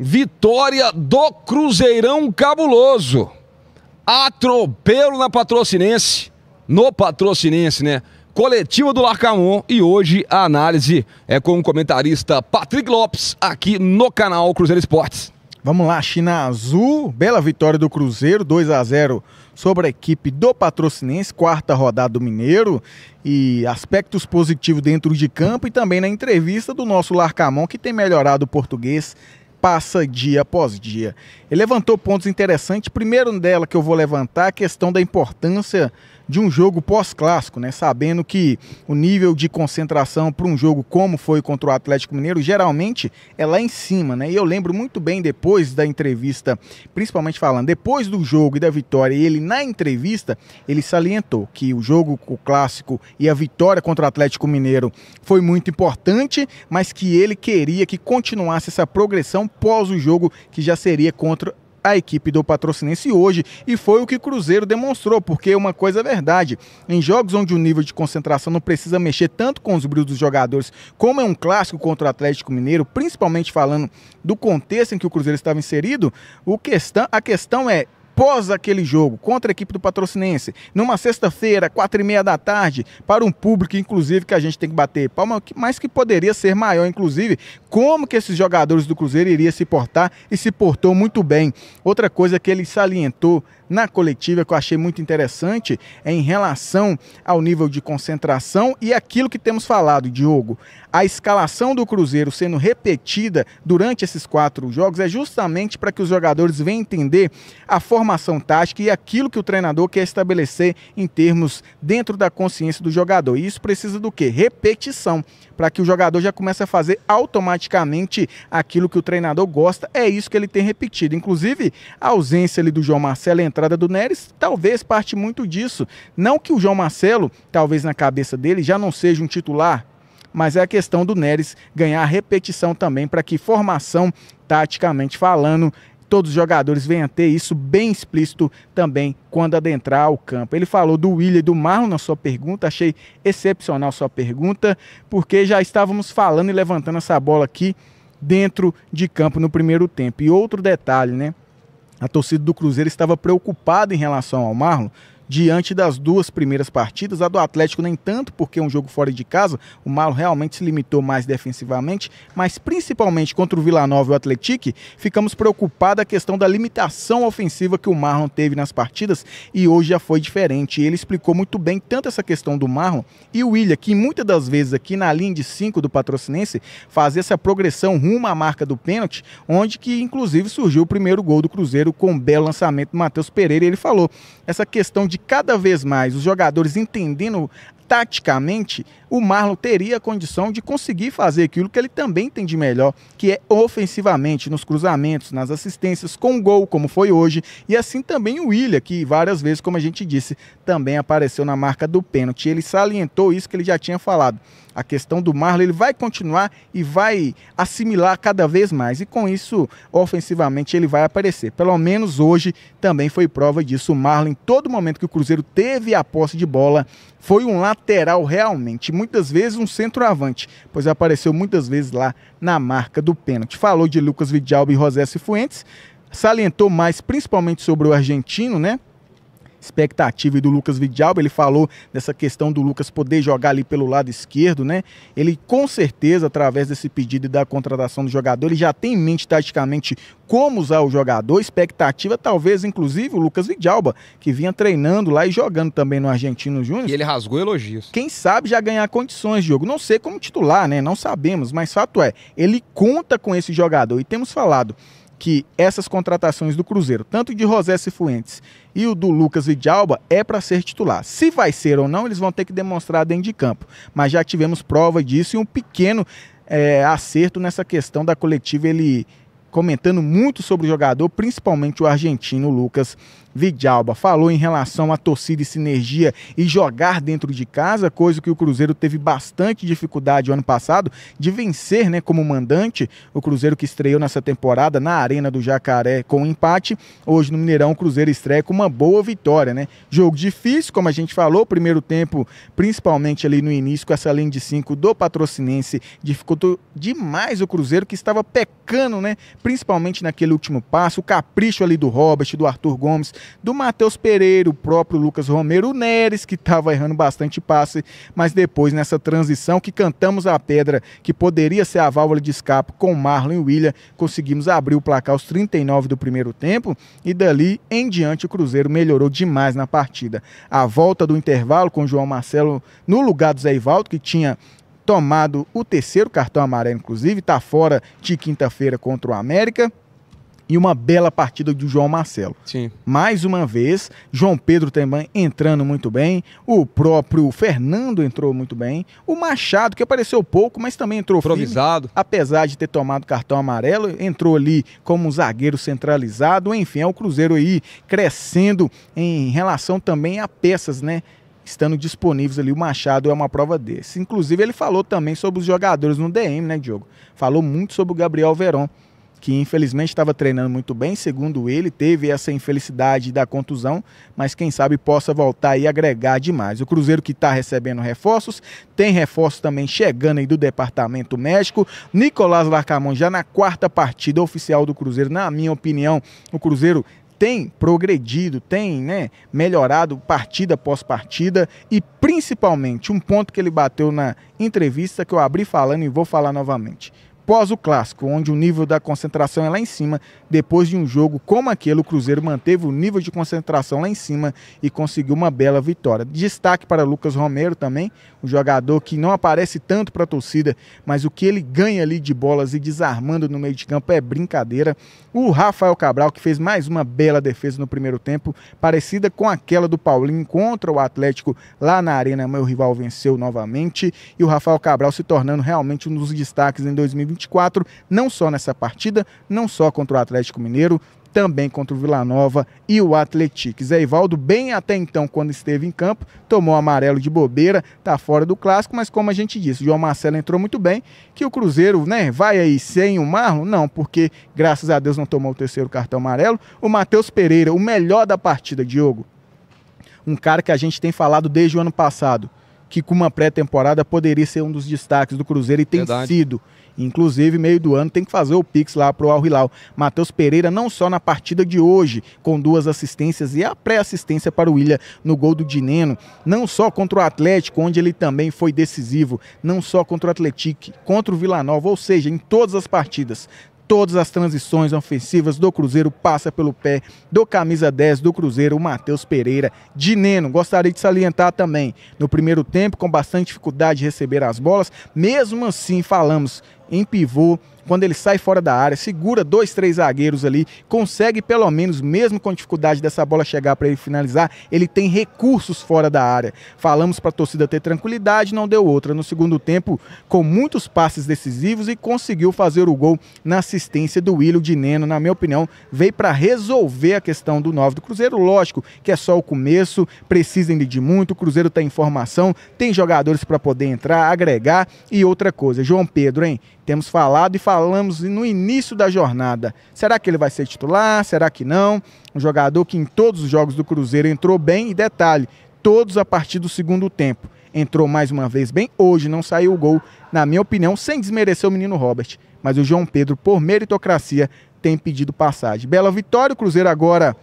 Vitória do Cruzeirão Cabuloso. Atropelo na Patrocinense. No Patrocinense, né? Coletiva do Larcamon e hoje a análise é com o comentarista Patrick Lopes aqui no canal Cruzeiro Esportes. Vamos lá, China Azul, bela vitória do Cruzeiro, 2 a 0 sobre a equipe do Patrocinense, quarta rodada do Mineiro, e aspectos positivos dentro de campo e também na entrevista do nosso Larcamon, que tem melhorado o português passa dia após dia. Ele levantou pontos interessantes. Primeiro dela que eu vou levantar, é a questão da importância de um jogo pós-clássico, né? Sabendo que o nível de concentração para um jogo como foi contra o Atlético Mineiro geralmente é lá em cima, né? E eu lembro muito bem depois da entrevista, principalmente falando depois do jogo e da vitória, ele na entrevista ele salientou que o jogo o clássico e a vitória contra o Atlético Mineiro foi muito importante, mas que ele queria que continuasse essa progressão pós o jogo que já seria contra a equipe do Patrocinense hoje e foi o que o Cruzeiro demonstrou, porque uma coisa é verdade, em jogos onde o nível de concentração não precisa mexer tanto com os brilhos dos jogadores, como é um clássico contra o Atlético Mineiro, principalmente falando do contexto em que o Cruzeiro estava inserido, o questão, a questão é após aquele jogo contra a equipe do Patrocinense, numa sexta-feira, quatro e meia da tarde, para um público, inclusive, que a gente tem que bater palma, mas que poderia ser maior, inclusive, como que esses jogadores do Cruzeiro iriam se portar e se portou muito bem. Outra coisa que ele salientou na coletiva que eu achei muito interessante é em relação ao nível de concentração e aquilo que temos falado, Diogo. A escalação do Cruzeiro sendo repetida durante esses quatro jogos é justamente para que os jogadores venham entender a formação tática e aquilo que o treinador quer estabelecer em termos dentro da consciência do jogador. E isso precisa do quê? Repetição, para que o jogador já comece a fazer automaticamente aquilo que o treinador gosta. É isso que ele tem repetido. Inclusive, a ausência ali do João Marcelo entrando entrada do Neres, talvez parte muito disso. Não que o João Marcelo, talvez na cabeça dele, já não seja um titular, mas é a questão do Neres ganhar repetição também para que formação, taticamente falando, todos os jogadores venham ter isso bem explícito também quando adentrar ao campo. Ele falou do William e do Marlon na sua pergunta, achei excepcional sua pergunta, porque já estávamos falando e levantando essa bola aqui dentro de campo no primeiro tempo. E outro detalhe, né? A torcida do Cruzeiro estava preocupada em relação ao Marlon, diante das duas primeiras partidas. A do Atlético nem tanto, porque é um jogo fora de casa. O Malo realmente se limitou mais defensivamente, mas principalmente contra o Vila Nova e o Atlético, ficamos preocupados a questão da limitação ofensiva que o Marlon teve nas partidas e hoje já foi diferente. Ele explicou muito bem tanto essa questão do Marlon e o William, que muitas das vezes aqui na linha de 5 do Patrocinense fazia essa progressão rumo à marca do pênalti, onde que inclusive surgiu o primeiro gol do Cruzeiro com um belo lançamento do Matheus Pereira. ele falou essa questão de cada vez mais os jogadores entendendo taticamente o Marlon teria condição de conseguir fazer aquilo que ele também tem de melhor, que é ofensivamente, nos cruzamentos, nas assistências, com gol, como foi hoje, e assim também o Willian, que várias vezes, como a gente disse, também apareceu na marca do pênalti. Ele salientou isso que ele já tinha falado. A questão do Marlon, ele vai continuar e vai assimilar cada vez mais, e com isso, ofensivamente, ele vai aparecer. Pelo menos hoje também foi prova disso. O Marlon, em todo momento que o Cruzeiro teve a posse de bola, foi um lateral realmente muitas vezes um centroavante, pois apareceu muitas vezes lá na marca do pênalti. Falou de Lucas Vidalba e José Cifuentes, salientou mais principalmente sobre o argentino, né? expectativa e do Lucas Vidalba. Ele falou dessa questão do Lucas poder jogar ali pelo lado esquerdo, né? Ele com certeza, através desse pedido e da contratação do jogador, ele já tem em mente taticamente como usar o jogador. Expectativa, talvez, inclusive, o Lucas Vidalba, que vinha treinando lá e jogando também no Argentino Júnior. E ele rasgou elogios. Quem sabe já ganhar condições de jogo. Não sei como titular, né? Não sabemos, mas fato é, ele conta com esse jogador. E temos falado que essas contratações do Cruzeiro, tanto de José Cifuentes e o do Lucas Vidalba, é para ser titular. Se vai ser ou não, eles vão ter que demonstrar dentro de campo. Mas já tivemos prova disso e um pequeno é, acerto nessa questão da coletiva ele comentando muito sobre o jogador, principalmente o argentino Lucas Vidalba. Falou em relação à torcida e sinergia e jogar dentro de casa, coisa que o Cruzeiro teve bastante dificuldade o ano passado de vencer, né, como mandante. O Cruzeiro que estreou nessa temporada na Arena do Jacaré com empate, hoje no Mineirão o Cruzeiro estreia com uma boa vitória, né? Jogo difícil, como a gente falou, primeiro tempo, principalmente ali no início com essa linha de 5 do Patrocinense, dificultou demais o Cruzeiro que estava pecando, né, principalmente naquele último passo, o capricho ali do Robert, do Arthur Gomes, do Matheus Pereira, o próprio Lucas Romero, o Neres, que estava errando bastante passe, mas depois nessa transição que cantamos a pedra, que poderia ser a válvula de escape com Marlon e William, conseguimos abrir o placar aos 39 do primeiro tempo e dali em diante o Cruzeiro melhorou demais na partida. A volta do intervalo com João Marcelo no lugar do Zé Ivaldo, que tinha tomado o terceiro cartão amarelo, inclusive, está fora de quinta-feira contra o América. E uma bela partida do João Marcelo. Sim. Mais uma vez, João Pedro também entrando muito bem. O próprio Fernando entrou muito bem. O Machado, que apareceu pouco, mas também entrou improvisado. Firme, apesar de ter tomado cartão amarelo, entrou ali como um zagueiro centralizado. Enfim, é o Cruzeiro aí crescendo em relação também a peças, né? estando disponíveis ali. O Machado é uma prova desse. Inclusive, ele falou também sobre os jogadores no DM, né, Diogo? Falou muito sobre o Gabriel Veron, que infelizmente estava treinando muito bem, segundo ele, teve essa infelicidade da contusão, mas quem sabe possa voltar e agregar demais. O Cruzeiro que está recebendo reforços, tem reforços também chegando aí do Departamento Médico. Nicolás Larcamon já na quarta partida oficial do Cruzeiro, na minha opinião, o Cruzeiro tem progredido, tem né, melhorado partida após partida e principalmente um ponto que ele bateu na entrevista que eu abri falando e vou falar novamente após o clássico, onde o nível da concentração é lá em cima, depois de um jogo como aquele, o Cruzeiro manteve o nível de concentração lá em cima e conseguiu uma bela vitória. Destaque para Lucas Romero também, um jogador que não aparece tanto para a torcida, mas o que ele ganha ali de bolas e desarmando no meio de campo é brincadeira. O Rafael Cabral, que fez mais uma bela defesa no primeiro tempo, parecida com aquela do Paulinho contra o Atlético lá na Arena, meu rival venceu novamente, e o Rafael Cabral se tornando realmente um dos destaques em 2021 2024, não só nessa partida, não só contra o Atlético Mineiro, também contra o Vila Nova e o Atlético. Zé Ivaldo, bem até então, quando esteve em campo, tomou amarelo de bobeira, tá fora do clássico, mas como a gente disse, o João Marcelo entrou muito bem, que o Cruzeiro, né, vai aí sem o Marlon? Não, porque graças a Deus não tomou o terceiro cartão amarelo. O Matheus Pereira, o melhor da partida, Diogo. Um cara que a gente tem falado desde o ano passado que com uma pré-temporada poderia ser um dos destaques do Cruzeiro e tem Verdade. sido. Inclusive, meio do ano tem que fazer o pix lá para Al Hilal. Matheus Pereira não só na partida de hoje, com duas assistências e a pré-assistência para o Willian no gol do Dineno, não só contra o Atlético, onde ele também foi decisivo, não só contra o Atlético, contra o Vila Nova, ou seja, em todas as partidas, Todas as transições ofensivas do Cruzeiro passa pelo pé do camisa 10 do Cruzeiro, o Matheus Pereira de Neno. Gostaria de salientar também, no primeiro tempo, com bastante dificuldade de receber as bolas, mesmo assim falamos em pivô quando ele sai fora da área, segura dois, três zagueiros ali, consegue pelo menos, mesmo com dificuldade dessa bola chegar para ele finalizar, ele tem recursos fora da área. Falamos para a torcida ter tranquilidade, não deu outra. No segundo tempo, com muitos passes decisivos e conseguiu fazer o gol na assistência do Willian de Neno, na minha opinião, veio para resolver a questão do 9 do Cruzeiro. Lógico que é só o começo, precisam de muito, o Cruzeiro tem tá informação, tem jogadores para poder entrar, agregar e outra coisa. João Pedro, hein? Temos falado e falado falamos no início da jornada. Será que ele vai ser titular? Será que não? Um jogador que em todos os jogos do Cruzeiro entrou bem e detalhe, todos a partir do segundo tempo. Entrou mais uma vez bem hoje, não saiu o gol, na minha opinião, sem desmerecer o menino Robert. Mas o João Pedro, por meritocracia, tem pedido passagem. Bela vitória, o Cruzeiro agora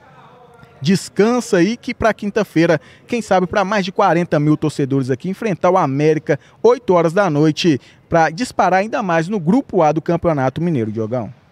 descansa aí que para quinta-feira, quem sabe para mais de 40 mil torcedores aqui, enfrentar o América 8 horas da noite para disparar ainda mais no grupo A do Campeonato Mineiro, Diogão.